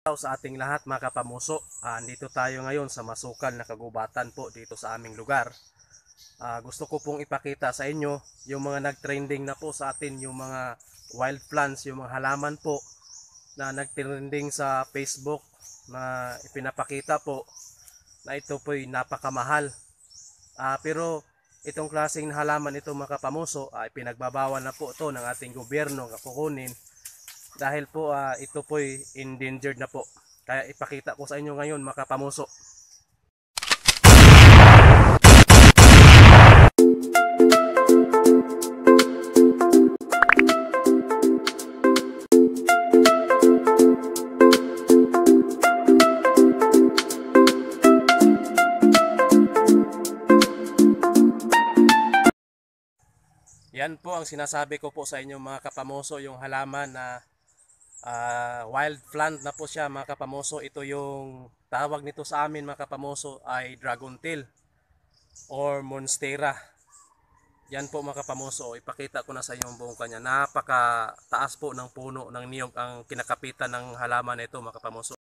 sa ating lahat mga kapamuso. Uh, andito tayo ngayon sa masukal na kagubatan po dito sa aming lugar. Uh, gusto ko pong ipakita sa inyo yung mga nagtrending na po sa atin, yung mga wild plants, yung mga halaman po na nagtrending sa Facebook na ipinapakita po na ito po ay napakamahal. Uh, pero itong klaseng halaman ito mga kapamuso, uh, ipinagbabawal na po ito ng ating gobyerno kukunin dahil po uh, ito po'y endangered na po. Kaya ipakita ko sa inyo ngayon makapamuso. Yan po ang sinasabi ko po sa inyo mga kapamoso yung halaman na uh, wild plant na po siya mga kapamoso. Ito yung tawag nito sa amin mga kapamoso ay dragon tail or monstera. Yan po mga kapamoso. Ipakita ko na sa inyo ang buong kanya. Napaka taas po ng puno ng niyog ang kinakapitan ng halaman nito mga kapamoso.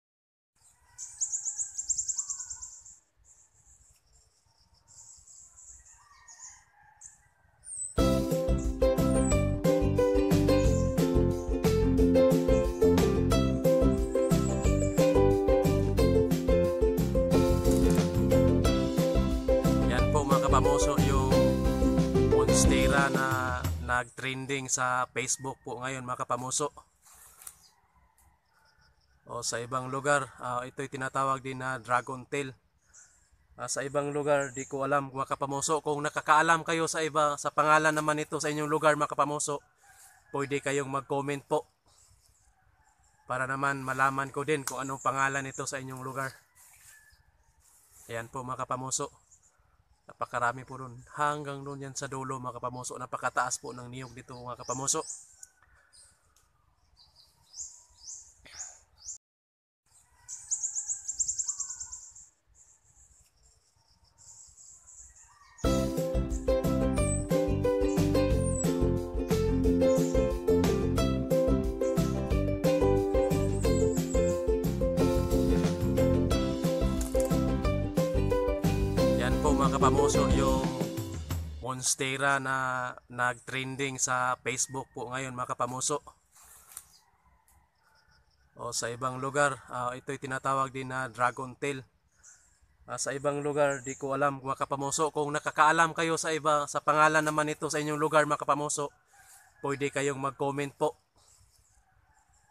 trending sa Facebook po ngayon mga kapamuso. O sa ibang lugar, uh, ito'y tinatawag din na dragon tail. Uh, sa ibang lugar, di ko alam mga kapamuso. Kung nakakaalam kayo sa iba, sa pangalan naman ito sa inyong lugar mga kapamuso, pwede kayong mag-comment po. Para naman malaman ko din kung anong pangalan ito sa inyong lugar. Ayan po mga kapamuso. Napakarami po doon. Hanggang doon yan sa dulo mga kapamuso. Napakataas po ng niyog dito mga kapamuso. Yan po mga kapamoso yung Monstera na nagtrending sa Facebook po ngayon mga kapamoso. O sa ibang lugar, uh, ito'y tinatawag din na dragon tail. Uh, sa ibang lugar, di ko alam mga kapamoso. Kung nakakaalam kayo sa iba, sa pangalan naman ito sa inyong lugar mga kapamoso, pwede kayong mag-comment po.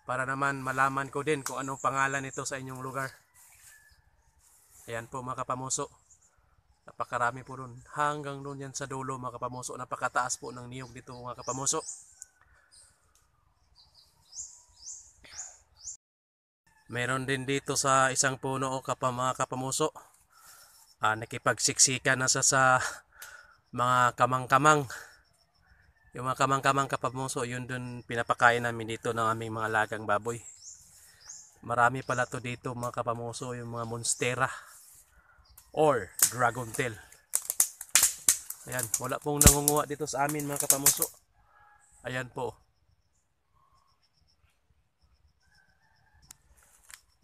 Para naman malaman ko din kung anong pangalan ito sa inyong lugar. Ayan po mga kapamoso. Napakarami po doon. Hanggang doon yan sa dulo mga kapamuso. Napakataas po ng niyog dito mga kapamuso. Meron din dito sa isang puno o oh, kapa, mga kapamuso. Ah, nakipagsiksikan na sa, sa mga kamang-kamang. Yung mga kamang-kamang kapamuso, yun dun pinapakain namin dito ng aming mga lagang baboy. Marami pala to dito mga kapamuso, yung mga monstera or dragon tail. Ayan, wala pong nangunguha dito sa amin mga kapamuso. Ayan po.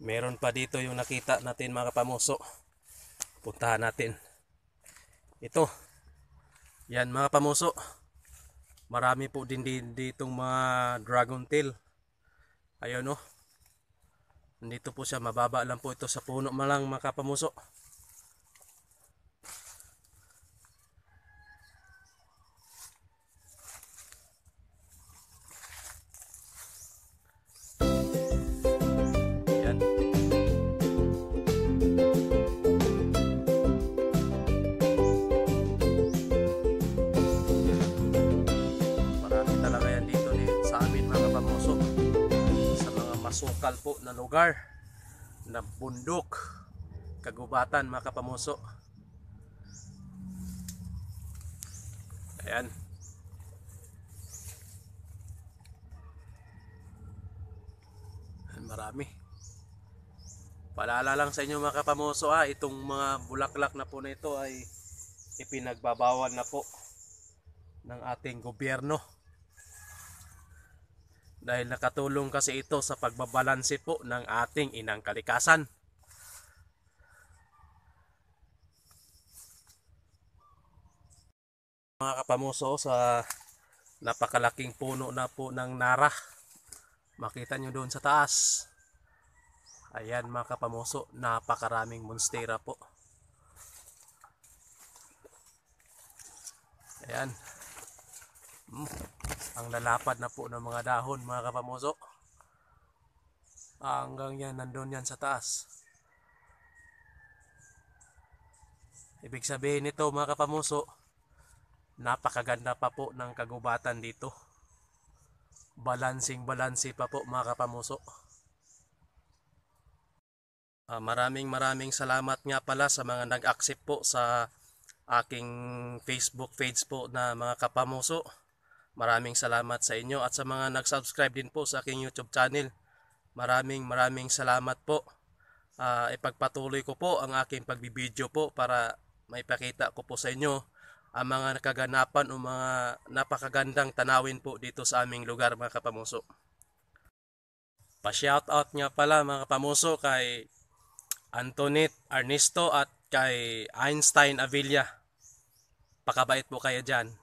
Meron pa dito yung nakita natin mga kapamuso. Puntahan natin. Ito. Yan mga pamuso. Marami po din ditong mga dragon tail. Ayun oh. Nandito po siya. Mababa lang po ito sa puno malang mga kapamuso. masukal po na lugar na bundok kagubatan mga kapamuso ayan marami paalala lang sa inyo mga kapamuso ah, itong mga bulaklak na po na ito ay ipinagbabawal na po ng ating gobyerno dahil nakatulong kasi ito sa pagbabalanse po ng ating inang kalikasan. Mga kapamuso sa napakalaking puno na po ng nara. Makita nyo doon sa taas. Ayan mga kapamuso, napakaraming monstera po. Ayan. Hmm. Ang lalapad na po ng mga dahon mga kapamuso. Ah, hanggang yan, nandun yan sa taas. Ibig sabihin nito mga kapamuso, napakaganda pa po ng kagubatan dito. Balancing balansi pa po mga kapamuso. Ah, maraming maraming salamat nga pala sa mga nag-accept po sa aking Facebook page po na mga kapamuso. Maraming salamat sa inyo at sa mga nag-subscribe din po sa aking YouTube channel. Maraming maraming salamat po. Uh, ipagpatuloy ko po ang aking pagbibideo po para maipakita ko po sa inyo ang mga nakaganapan o mga napakagandang tanawin po dito sa aming lugar mga kapamuso. Pa-shoutout nga pala mga kapamuso kay Antoinette Ernesto at kay Einstein Avilla. Pakabait po kayo dyan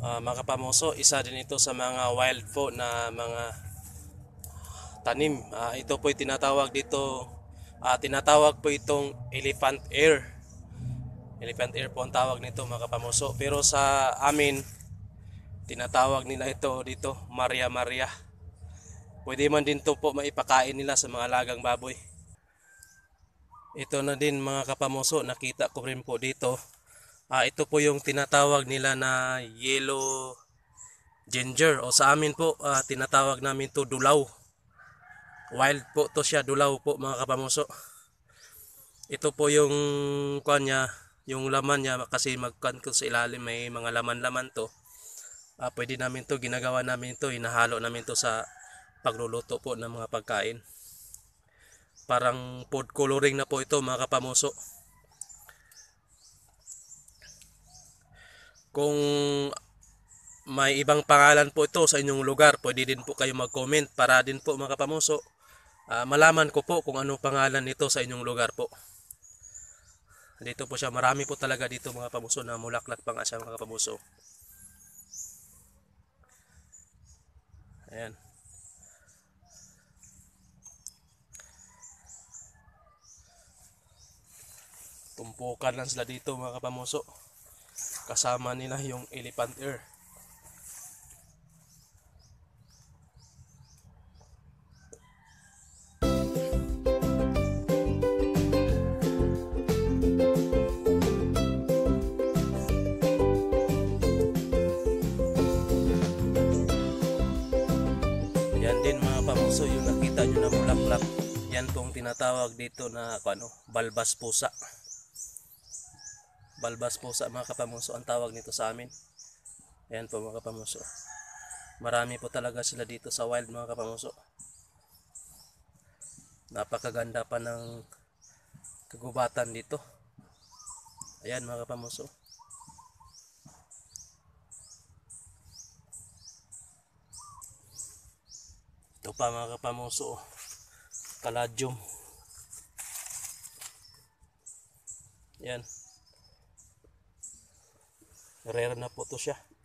uh, mga isa din ito sa mga wild po na mga tanim uh, ito po tinatawag dito uh, tinatawag po itong elephant ear elephant ear po ang tawag nito mga pero sa amin tinatawag nila ito dito Maria Maria pwede man din to po maipakain nila sa mga lagang baboy ito na din mga kapamuso nakita ko rin po dito uh, ito po yung tinatawag nila na yellow ginger o sa amin po uh, tinatawag namin to dulaw wild po to siya dulaw po mga kapamuso ito po yung kuan niya yung laman niya kasi magkuan sa ilalim may mga laman-laman to uh, pwede namin to ginagawa namin to hinahalo namin to sa pagluluto po ng mga pagkain parang food coloring na po ito mga kapamuso Kung may ibang pangalan po ito sa inyong lugar, pwede din po kayo mag-comment para din po mga kapamuso, uh, malaman ko po kung anong pangalan nito sa inyong lugar po. Dito po siya, marami po talaga dito mga kapamuso na mulaklak pang asya mga kapamuso. Ayan. Tumpukan lang sila dito mga kapamuso kasama nila yung elephant ear Yan din mga pamuso yung nakita nyo na bulaklak. Yan tong tinatawag dito na ano, balbas pusa balbas po sa mga kapamuso ang tawag nito sa amin ayan po mga kapamuso marami po talaga sila dito sa wild mga kapamuso napakaganda pa ng kagubatan dito ayan mga kapamuso ito pa mga kapamuso kaladyum ayan rare na po to siya